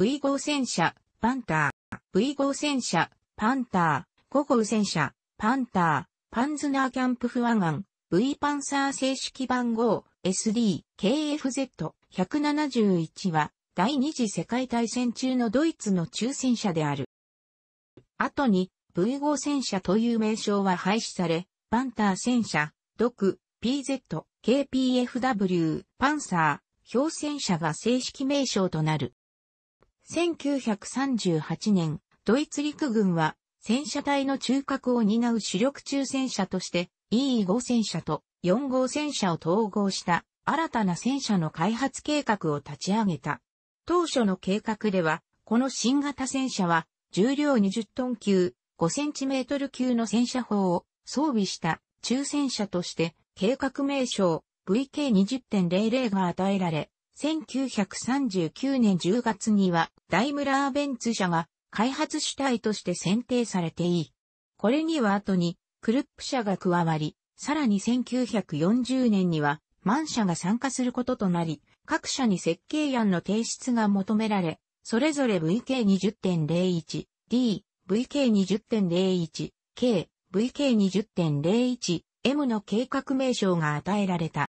V 5戦車、パンター。V 号戦車、パンター。5号戦車、パンター。パンズナーキャンプフワガン。V パンサー正式番号 SD、KFZ171 は第二次世界大戦中のドイツの中戦車である。後に V 号戦車という名称は廃止され、パンター戦車、ドク、PZ、KPFW、パンサー、標戦車が正式名称となる。1938年、ドイツ陸軍は戦車隊の中核を担う主力中戦車として E5 戦車と4号戦車を統合した新たな戦車の開発計画を立ち上げた。当初の計画では、この新型戦車は重量20トン級、5センチメートル級の戦車砲を装備した中戦車として計画名称 VK20.00 が与えられ、1939年10月にはダイムラーベンツ社が開発主体として選定されていい。これには後にクルップ社が加わり、さらに1940年にはマン社が参加することとなり、各社に設計案の提出が求められ、それぞれ VK20.01、D、VK20.01、K、VK20.01、M の計画名称が与えられた。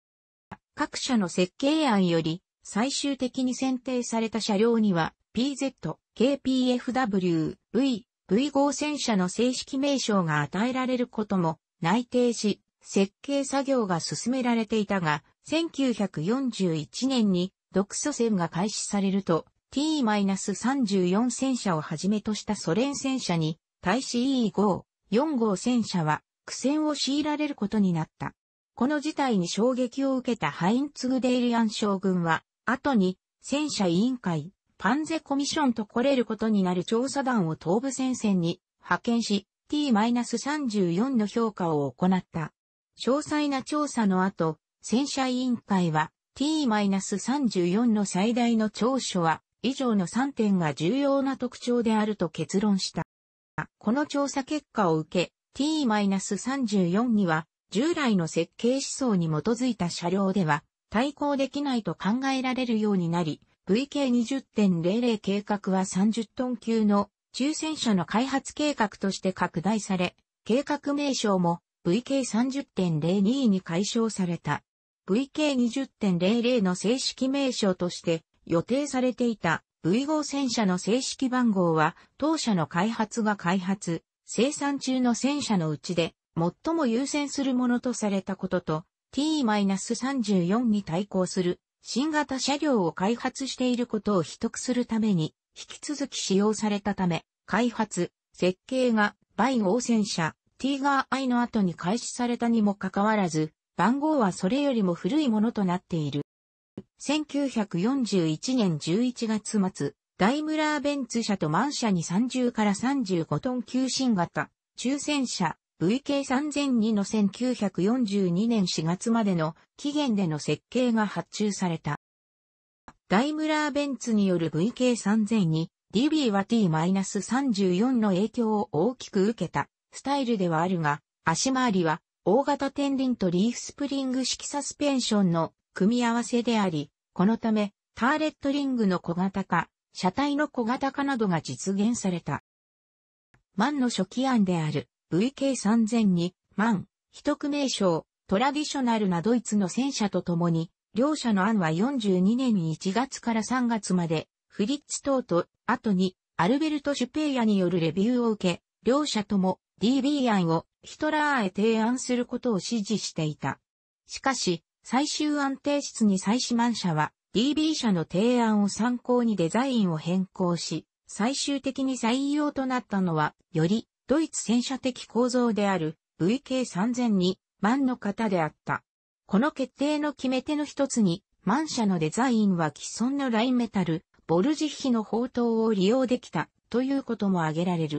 各社の設計案より最終的に選定された車両には PZ、KPFW、V、V 号戦車の正式名称が与えられることも内定し、設計作業が進められていたが、1941年に独ソ戦が開始されると、T-34 戦車をはじめとしたソ連戦車に対し E5、4号戦車は苦戦を強いられることになった。この事態に衝撃を受けたハインツグデイリアン将軍は後に、戦車委員会、パンゼコミッションと来れることになる調査団を東部戦線に派遣し、T-34 の評価を行った。詳細な調査の後、戦車委員会は T-34 の最大の長所は以上の3点が重要な特徴であると結論した。この調査結果を受け、T-34 には従来の設計思想に基づいた車両では対抗できないと考えられるようになり、VK20.00 計画は30トン級の抽選車の開発計画として拡大され、計画名称も VK30.02 に解消された。VK20.00 の正式名称として予定されていた V 号戦車の正式番号は当社の開発が開発、生産中の戦車のうちで最も優先するものとされたことと T-34 に対抗する新型車両を開発していることを秘匿するために引き続き使用されたため、開発、設計がバイ応戦車 T ガー I の後に開始されたにもかかわらず、番号はそれよりも古いものとなっている。1941年11月末、ダイムラーベンツ社とマン社に30から35トン級新型、抽選車 VK3002 の1942年4月までの期限での設計が発注された。ダイムラーベンツによる VK3002、DB は T-34 の影響を大きく受けたスタイルではあるが、足回りは大型天輪とリーフスプリング式サスペンションの組み合わせであり、このためターレットリングの小型化、車体の小型化などが実現された。万の初期案である VK3002、万、一区名称、トラディショナルなドイツの戦車と共に、両者の案は42年1月から3月まで、フリッツ等と、後に、アルベルト・シュペイヤによるレビューを受け、両者とも DB 案をヒトラーへ提案することを指示していた。しかし、最終案提出に最始満ン社は DB 社の提案を参考にデザインを変更し、最終的に採用となったのは、よりドイツ戦車的構造である VK3000 に万の型であった。この決定の決め手の一つに、万車のデザインは既存のラインメタル、ボルジヒの砲塔を利用できたということも挙げられる。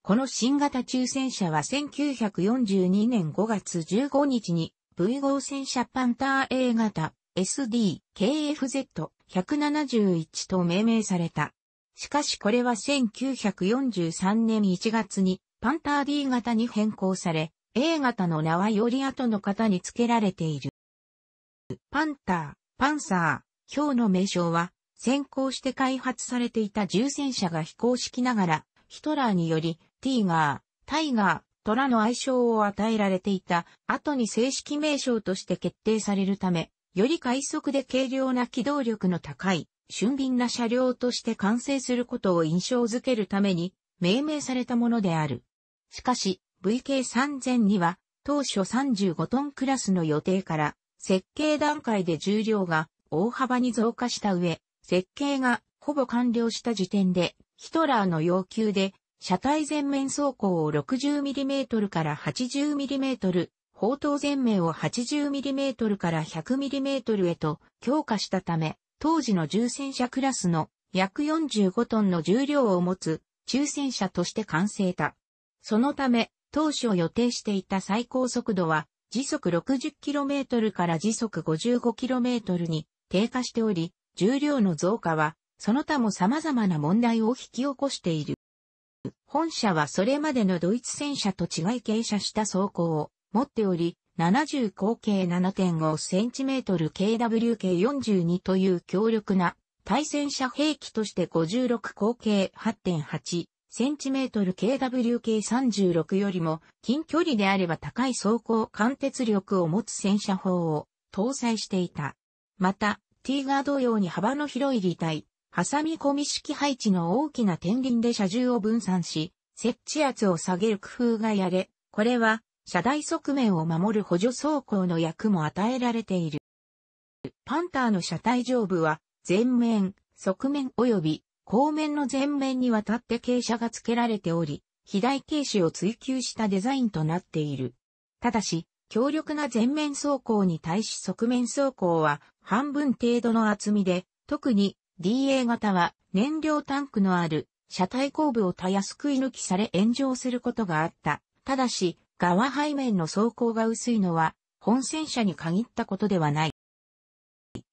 この新型中戦車は1942年5月15日に V 号戦車パンター A 型 SD KFZ171 と命名された。しかしこれは1943年1月にパンター D 型に変更され、A 型の名はより後の方に付けられている。パンター、パンサー、今日の名称は、先行して開発されていた重戦車が非公式ながら、ヒトラーにより、ティーガー、タイガー、トラの愛称を与えられていた、後に正式名称として決定されるため、より快速で軽量な機動力の高い、俊敏な車両として完成することを印象づけるために命名されたものである。しかし、VK3000 には当初35トンクラスの予定から設計段階で重量が大幅に増加した上、設計がほぼ完了した時点でヒトラーの要求で車体前面走行を 60mm から 80mm、砲塔前面を 80mm から 100mm へと強化したため、当時の重戦車クラスの約45トンの重量を持つ中戦車として完成た。そのため、当初予定していた最高速度は時速 60km から時速 55km に低下しており、重量の増加は、その他も様々な問題を引き起こしている。本社はそれまでのドイツ戦車と違い傾斜した走行を持っており、70口径 7.5cm KWK42 という強力な対戦車兵器として56口径 8.8cmKWK36 よりも近距離であれば高い走行貫徹力を持つ戦車砲を搭載していた。また、ティーガー同様に幅の広い履体、挟み込み式配置の大きな天輪で車重を分散し、設置圧を下げる工夫がやれ、これは車台側面を守る補助走行の役も与えられている。パンターの車体上部は、前面、側面及び後面の前面にわたって傾斜が付けられており、肥大傾斜を追求したデザインとなっている。ただし、強力な前面走行に対し側面走行は半分程度の厚みで、特に DA 型は燃料タンクのある車体後部をたやすくい抜きされ炎上することがあった。ただし、側背面の走行が薄いのは、本戦車に限ったことではない。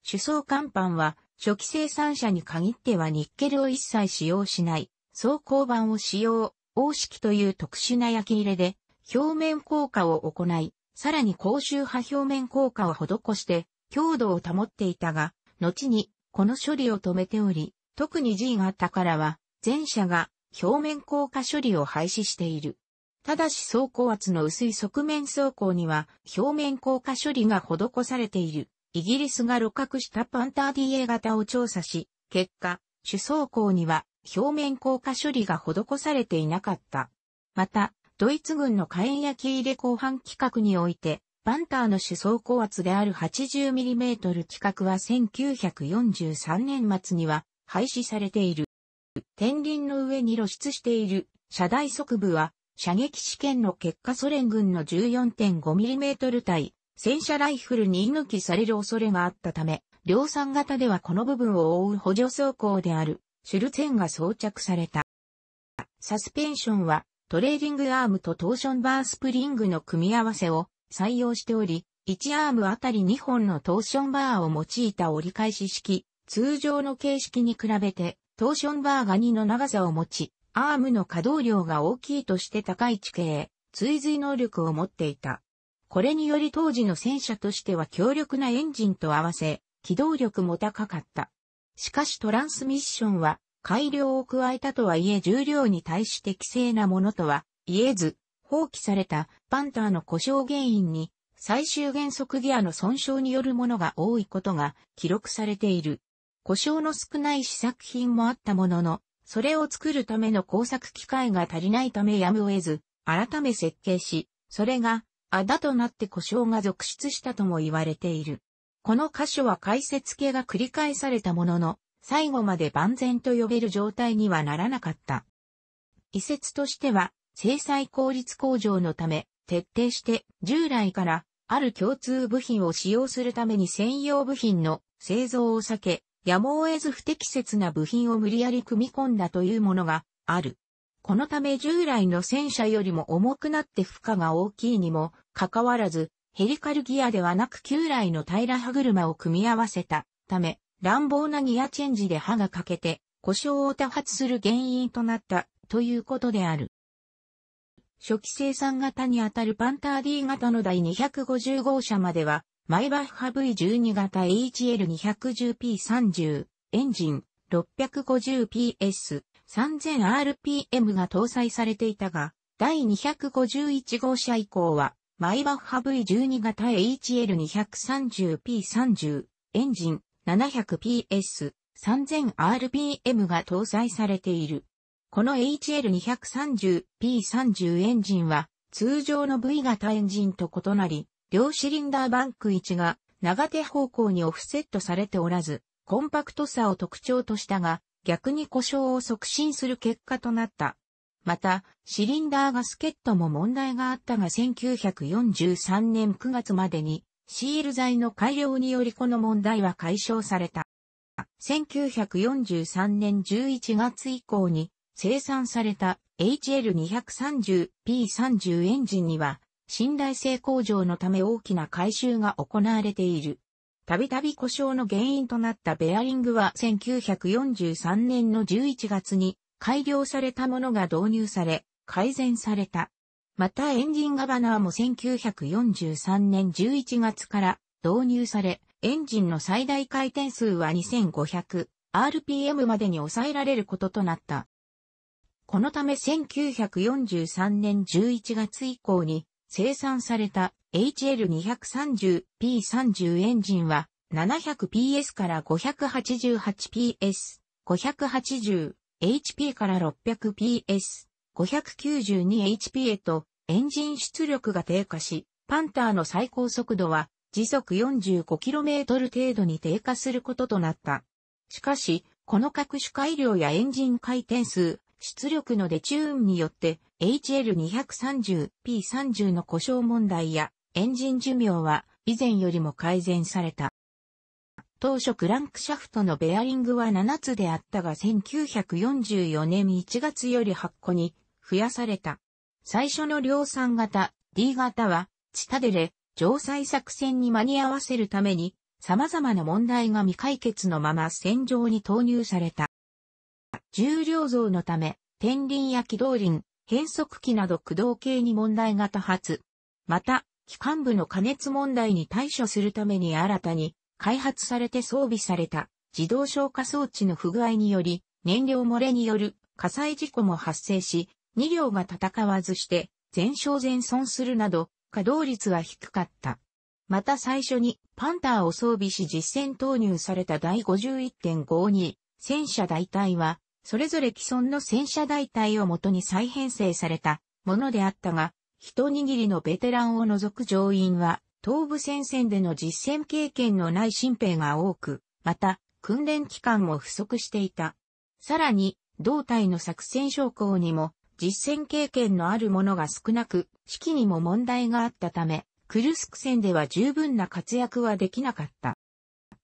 主装甲板は、初期生産車に限ってはニッケルを一切使用しない、装甲板を使用、王式という特殊な焼き入れで、表面硬化を行い、さらに高周波表面硬化を施して、強度を保っていたが、後に、この処理を止めており、特に G 型からは、前者が表面硬化処理を廃止している。ただし走行圧の薄い側面走行には表面硬化処理が施されている。イギリスが露覚したパンター DA 型を調査し、結果、主走行には表面硬化処理が施されていなかった。また、ドイツ軍の火炎焼き入れ後半規格において、パンターの主走行圧である 80mm 規格は1943年末には廃止されている。天輪の上に露出している車台側部は射撃試験の結果ソ連軍の 14.5mm 対戦車ライフルに射抜きされる恐れがあったため、量産型ではこの部分を覆う補助走行であるシュルツェンが装着された。サスペンションはトレーディングアームとトーションバースプリングの組み合わせを採用しており、1アームあたり2本のトーションバーを用いた折り返し式、通常の形式に比べてトーションバーが2の長さを持ち、アームの稼働量が大きいとして高い地形、追随能力を持っていた。これにより当時の戦車としては強力なエンジンと合わせ、機動力も高かった。しかしトランスミッションは改良を加えたとはいえ重量に対して規制なものとは言えず、放棄されたパンターの故障原因に最終減速ギアの損傷によるものが多いことが記録されている。故障の少ない試作品もあったものの、それを作るための工作機械が足りないためやむを得ず、改め設計し、それが、あだとなって故障が続出したとも言われている。この箇所は解説系が繰り返されたものの、最後まで万全と呼べる状態にはならなかった。移設としては、制裁効率向上のため、徹底して従来からある共通部品を使用するために専用部品の製造を避け、やむを得ず不適切な部品を無理やり組み込んだというものがある。このため従来の戦車よりも重くなって負荷が大きいにもかかわらず、ヘリカルギアではなく旧来の平歯車を組み合わせたため、乱暴なギアチェンジで歯が欠けて故障を多発する原因となったということである。初期生産型にあたるパンター D 型の第250号車まではマイバッハ V12 型 HL210P30 エンジン 650PS3000rpm が搭載されていたが、第251号車以降は、マイバッハ V12 型 HL230P30 エンジン 700PS3000rpm が搭載されている。この HL230P30 エンジンは通常の V 型エンジンと異なり、両シリンダーバンク1が長手方向にオフセットされておらず、コンパクトさを特徴としたが、逆に故障を促進する結果となった。また、シリンダーガスケットも問題があったが1943年9月までに、シール剤の改良によりこの問題は解消された。1943年11月以降に生産された HL230P30 エンジンには信頼性向上のため大きな改修が行われている。たびたび故障の原因となったベアリングは1943年の11月に改良されたものが導入され、改善された。またエンジンガバナーも1943年11月から導入され、エンジンの最大回転数は 2500rpm までに抑えられることとなった。このため1943年11月以降に生産された HL230P30 エンジンは 700PS から 588PS、580HP から 600PS、592HP へとエンジン出力が低下し、パンターの最高速度は時速 45km 程度に低下することとなった。しかし、この各種改良やエンジン回転数、出力のデチューンによって HL230、P30 の故障問題やエンジン寿命は以前よりも改善された。当初クランクシャフトのベアリングは7つであったが1944年1月より8個に増やされた。最初の量産型 D 型は地タデレ、城塞作戦に間に合わせるために様々な問題が未解決のまま戦場に投入された。重量増のため、天輪や軌道輪、変速機など駆動系に問題が多発。また、機関部の加熱問題に対処するために新たに開発されて装備された自動消火装置の不具合により、燃料漏れによる火災事故も発生し、2両が戦わずして、全焼全損するなど、稼働率は低かった。また最初にパンターを装備し実戦投入された第51.52戦車大隊はそれぞれ既存の戦車大隊をもとに再編成されたものであったが、一握りのベテランを除く乗員は、東部戦線での実戦経験のない新兵が多く、また、訓練期間も不足していた。さらに、同隊の作戦将校にも、実戦経験のある者が少なく、指揮にも問題があったため、クルスク戦では十分な活躍はできなかった。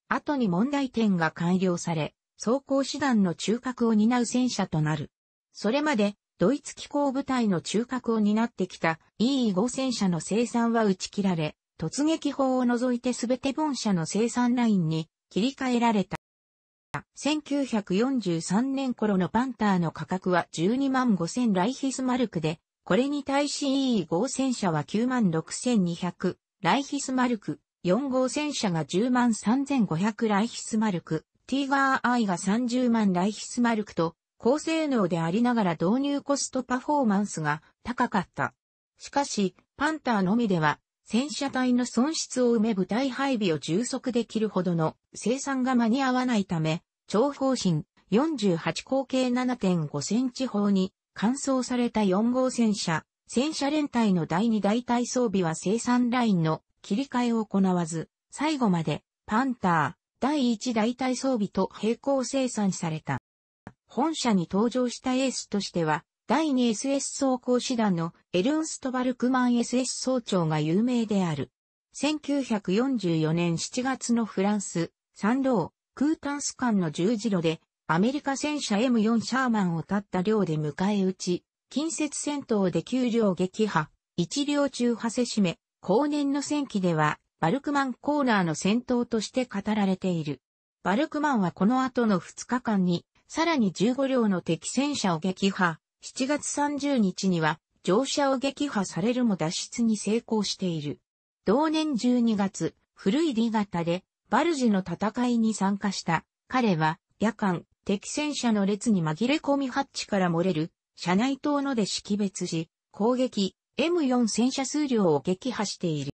後に問題点が改良され、装甲師団の中核を担う戦車となる。それまで、ドイツ機構部隊の中核を担ってきた E5 e 戦車の生産は打ち切られ、突撃砲を除いて全て本社の生産ラインに切り替えられた。1943年頃のパンターの価格は12万5000ライヒスマルクで、これに対し E e 5戦車は9万6200ライヒスマルク、4号戦車が10万3500ライヒスマルク、ティーガーアイが30万ライヒスマルクと高性能でありながら導入コストパフォーマンスが高かった。しかし、パンターのみでは、戦車隊の損失を埋め部隊配備を充足できるほどの生産が間に合わないため、長方針48口径7.5センチ砲に乾燥された4号戦車、戦車連隊の第2大隊装備は生産ラインの切り替えを行わず、最後までパンター、第1大隊装備と並行生産された。本社に登場したエースとしては、第 2SS 装甲師団のエルンスト・バルクマン SS 総長が有名である。1944年7月のフランス、サンロークータンス間の十字路で、アメリカ戦車 M4 シャーマンを立った量で迎え撃ち、近接戦闘で9両撃破、1両中破せしめ、後年の戦記ではバルクマンコーナーの戦闘として語られている。バルクマンはこの後の2日間に、さらに15両の敵戦車を撃破、7月30日には乗車を撃破されるも脱出に成功している。同年12月、古い D 型でバルジの戦いに参加した彼は夜間敵戦車の列に紛れ込みハッチから漏れる車内灯ので識別し攻撃 M4 戦車数量を撃破している。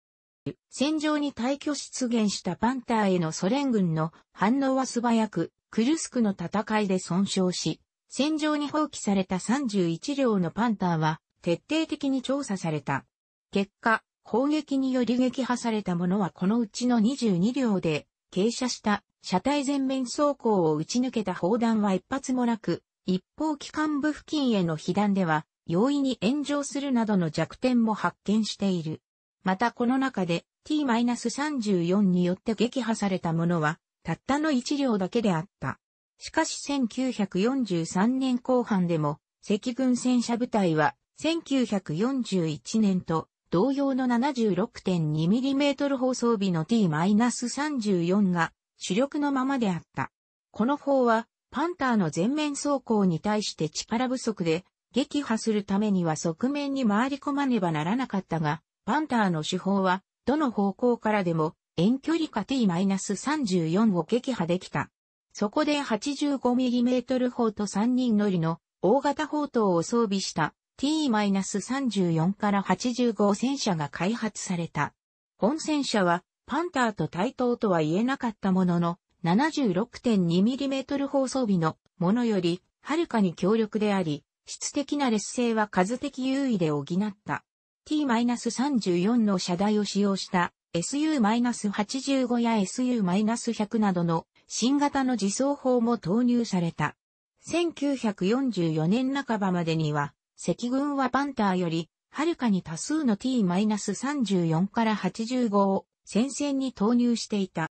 戦場に退去出現したパンターへのソ連軍の反応は素早く、クルスクの戦いで損傷し、戦場に放棄された31両のパンターは徹底的に調査された。結果、砲撃により撃破されたものはこのうちの22両で、傾斜した車体全面走行を打ち抜けた砲弾は一発もなく、一方機関部付近への被弾では、容易に炎上するなどの弱点も発見している。またこの中で t-34 によって撃破されたものは、たったの1両だけであった。しかし1943年後半でも、赤軍戦車部隊は、1941年と同様の 76.2mm 放送日の T-34 が主力のままであった。この砲は、パンターの全面走行に対して力不足で、撃破するためには側面に回り込まねばならなかったが、パンターの手法は、どの方向からでも遠距離か T-34 を撃破できた。そこで 85mm 砲と3人乗りの大型砲塔を装備した T-34 から85戦車が開発された。本戦車はパンターと対等とは言えなかったものの 76.2mm 砲装備のものよりはるかに強力であり、質的な劣勢は数的優位で補った。t 3 4の車台を使用した SU-85 や SU-100 などの新型の自走砲も投入された。1944年半ばまでには、赤軍はパンターより、はるかに多数の T-34 から85を戦線に投入していた。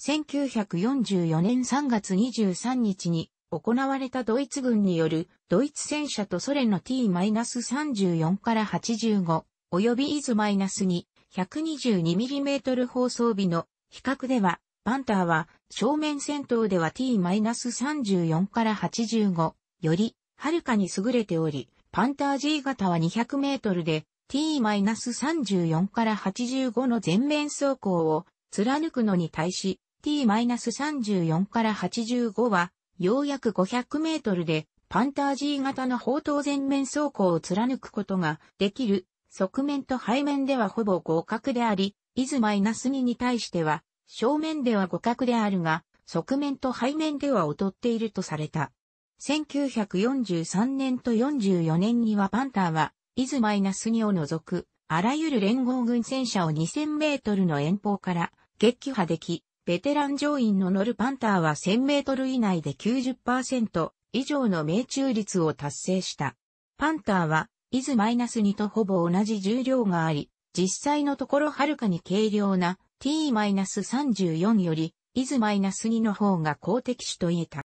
1944年3月23日に行われたドイツ軍によるドイツ戦車とソ連の T-34 から85及びイズ -2 122mm 放送備の比較では、パンターは正面戦闘では T-34 から85よりはるかに優れており、パンター G 型は 200m で T-34 から85の全面走行を貫くのに対し T-34 から85はようやく500メートルでパンタージー型の砲塔全面走行を貫くことができる、側面と背面ではほぼ合格であり、イズマイナス2に対しては、正面では互角であるが、側面と背面では劣っているとされた。1943年と44年にはパンターは、イズマイナス2を除く、あらゆる連合軍戦車を2000メートルの遠方から撃破でき、ベテラン乗員の乗るパンターは1000メートル以内で90%以上の命中率を達成した。パンターは、イズ -2 とほぼ同じ重量があり、実際のところはるかに軽量な T-34 より、イズ -2 の方が公的種と言えた。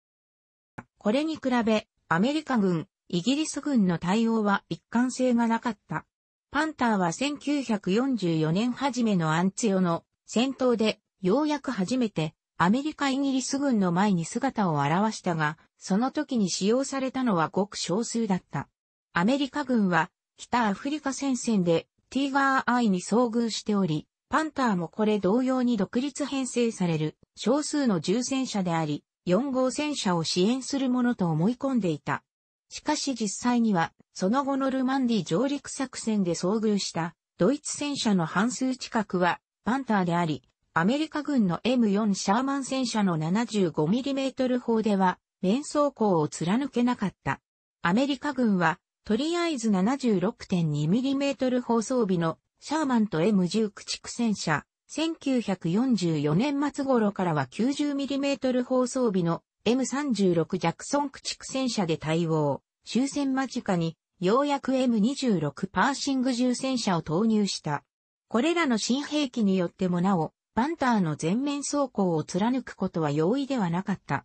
これに比べ、アメリカ軍、イギリス軍の対応は一貫性がなかった。パンターは1944年初めのアンツヨの戦闘でようやく初めてアメリカイギリス軍の前に姿を現したが、その時に使用されたのはごく少数だった。アメリカ軍は北アフリカ戦線でティーガーアイに遭遇しており、パンターもこれ同様に独立編成される少数の重戦車であり、4号戦車を支援するものと思い込んでいた。しかし実際には、その後のルマンディ上陸作戦で遭遇したドイツ戦車の半数近くはパンターであり、アメリカ軍の M4 シャーマン戦車の 75mm 砲では、面装鋼を貫けなかった。アメリカ軍は、とりあえず 76.2mm 砲装備のシャーマンと M10 駆逐戦車、1944年末頃からは 90mm 砲装備の M36 ジャクソン駆逐戦車で対応。終戦間近に、ようやく M26 パーシング銃戦車を投入した。これらの新兵器によってもなお、バンターの全面走行を貫くことは容易ではなかった。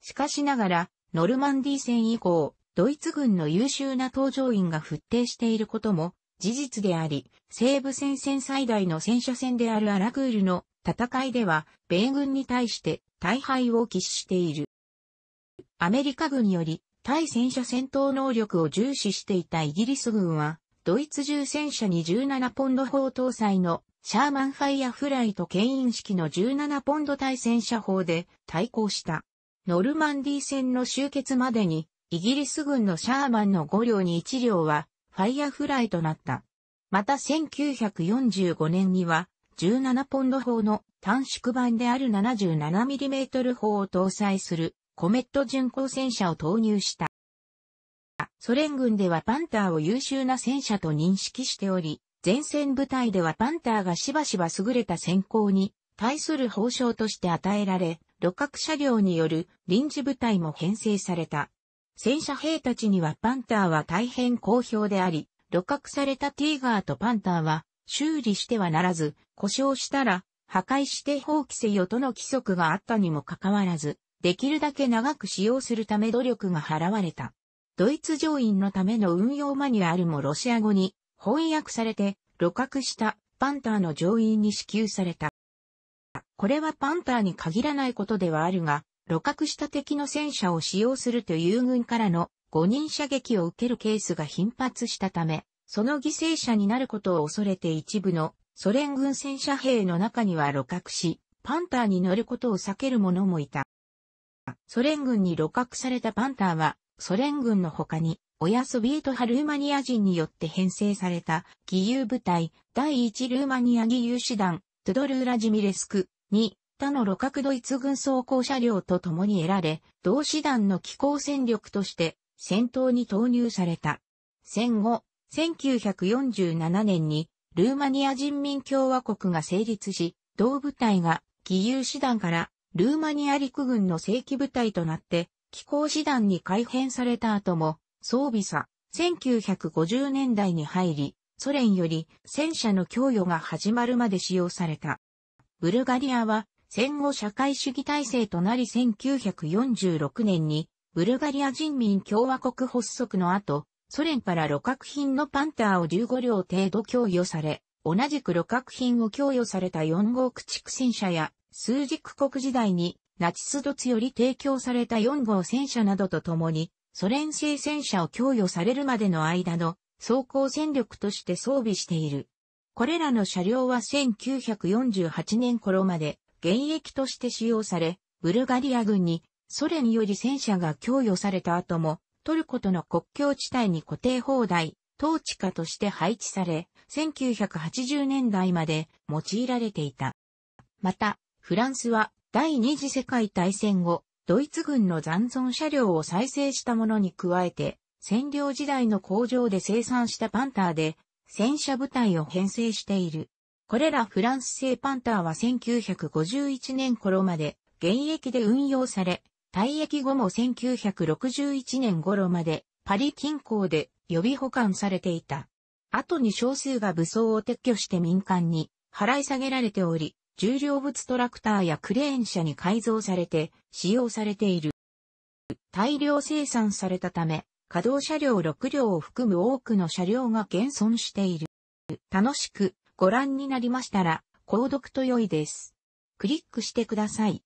しかしながら、ノルマンディー戦以降、ドイツ軍の優秀な搭乗員が沸定していることも事実であり、西部戦線最大の戦車戦であるアラクールの戦いでは、米軍に対して大敗を喫している。アメリカ軍より対戦車戦闘能力を重視していたイギリス軍は、ドイツ重戦車に17ポンド砲搭載のシャーマンファイアフライと牽引式の17ポンド対戦車砲で対抗した。ノルマンディ戦の終結までに、イギリス軍のシャーマンの5両に1両は、ファイアフライとなった。また1945年には、17ポンド砲の短縮版である 77mm 砲を搭載するコメット巡航戦車を投入した。ソ連軍ではパンターを優秀な戦車と認識しており、前線部隊ではパンターがしばしば優れた先行に対する報奨として与えられ、旅客車両による臨時部隊も編成された。戦車兵たちにはパンターは大変好評であり、旅客されたティーガーとパンターは修理してはならず、故障したら破壊して放棄せよとの規則があったにもかかわらず、できるだけ長く使用するため努力が払われた。ドイツ上院のための運用マニュアルもロシア語に翻訳されて、露獲したパンターの乗員に支給された。これはパンターに限らないことではあるが、露獲した敵の戦車を使用するという軍からの誤認射撃を受けるケースが頻発したため、その犠牲者になることを恐れて一部のソ連軍戦車兵の中には露獲し、パンターに乗ることを避ける者もいた。ソ連軍に露獲されたパンターは、ソ連軍の他に、親ソビエト派ルーマニア人によって編成された義勇部隊第1ルーマニア義勇師団トゥドルーラジミレスクに他の路角ドイツ軍装甲車両と共に得られ、同師団の機構戦力として戦闘に投入された。戦後、1947年にルーマニア人民共和国が成立し、同部隊が義勇師団からルーマニア陸軍の正規部隊となって、機構師団に改編された後も、装備さ、1950年代に入り、ソ連より戦車の供与が始まるまで使用された。ブルガリアは戦後社会主義体制となり1946年にブルガリア人民共和国発足の後、ソ連から路角品のパンターを15両程度供与され、同じく路角品を供与された4号駆逐戦車や、数軸国時代にナチスドツより提供された4号戦車などと共に、ソ連製戦車を供与されるまでの間の走行戦力として装備している。これらの車両は1948年頃まで現役として使用され、ブルガリア軍にソ連より戦車が供与された後も、トルコとの国境地帯に固定放題、統治下として配置され、1980年代まで用いられていた。また、フランスは第二次世界大戦後、ドイツ軍の残存車両を再生したものに加えて、占領時代の工場で生産したパンターで、戦車部隊を編成している。これらフランス製パンターは1951年頃まで現役で運用され、退役後も1961年頃までパリ近郊で予備保管されていた。後に少数が武装を撤去して民間に払い下げられており、重量物トラクターやクレーン車に改造されて使用されている。大量生産されたため、稼働車両6両を含む多くの車両が減損している。楽しくご覧になりましたら、購読と良いです。クリックしてください。